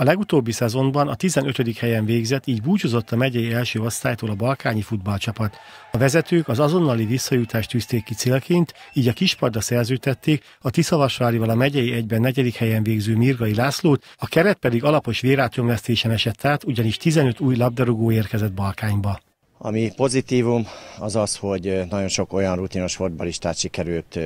A legutóbbi szezonban a 15. helyen végzett, így búcsúzott a megyei első osztálytól a balkányi futballcsapat. A vezetők az azonnali visszajutást tűzték ki célként, így a kispadra szerződtették a Tiszavasvárival a megyei egyben negyedik helyen végző Mirgai Lászlót, a keret pedig alapos vérátomvesztésen esett át, ugyanis 15 új labdarúgó érkezett Balkányba. Ami pozitívum az az, hogy nagyon sok olyan rutinos fotbalistát sikerült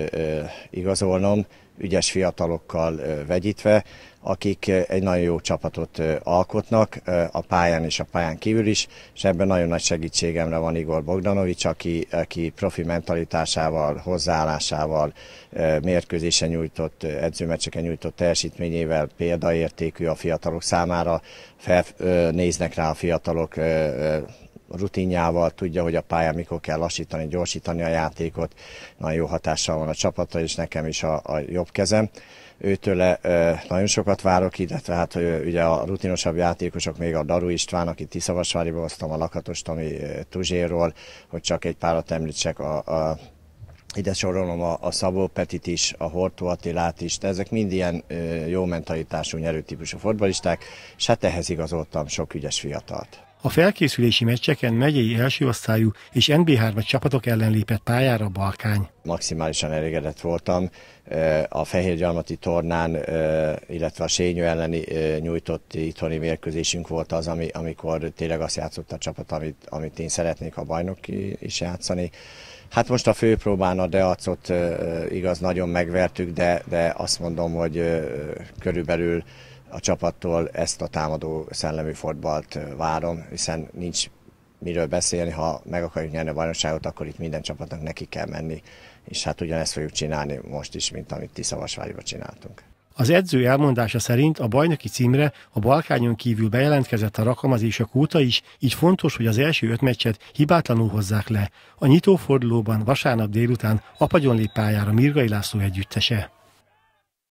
igazolnom, ügyes fiatalokkal vegyítve, akik egy nagyon jó csapatot alkotnak a pályán és a pályán kívül is, és ebben nagyon nagy segítségemre van Igor Bogdanovics, aki, aki profi mentalitásával, hozzáállásával, mérkőzésen nyújtott, edzőmecseken nyújtott teljesítményével példaértékű a fiatalok számára, felnéznek rá a fiatalok, rutinjával tudja, hogy a pályán mikor kell lassítani, gyorsítani a játékot. Nagyon jó hatással van a csapata, és nekem is a, a jobb kezem. Őtőle eh, nagyon sokat várok, illetve hát eh, ugye a rutinosabb játékosok, még a Daru István, aki Tiszavasváriba hoztam, a Lakatos ami eh, Tuzséról, hogy csak egy párat említsek, a, a ide sorolom a, a Szabó Petit is, a Hortó Attilát is, de ezek mind ilyen ö, jó mentalitású nyerőtípusú fotbalisták, és hát ehhez igazoltam sok ügyes fiatalt. A felkészülési meccseken megyei első osztályú és nb 3 csapatok ellen lépett pályára Balkány. Maximálisan elégedett voltam. A Fehérgyarmati tornán, illetve a Sényő elleni nyújtott itthoni mérkőzésünk volt az, ami, amikor tényleg azt játszott a csapat, amit, amit én szeretnék a bajnok is játszani. Hát most a főpróbán a Deacot igaz, nagyon megvertük, de, de azt mondom, hogy körülbelül a csapattól ezt a támadó szellemű fordbalt várom, hiszen nincs miről beszélni, ha meg akarjuk nyerni a bajnokságot, akkor itt minden csapatnak neki kell menni, és hát ugyanezt fogjuk csinálni most is, mint amit Tiszavasváriba csináltunk. Az edző elmondása szerint a bajnoki címre a Balkányon kívül bejelentkezett a és a kóta is, így fontos, hogy az első öt meccset hibátlanul hozzák le. A nyitófordulóban vasárnap délután Apagyon pályára Mirgai László együttese.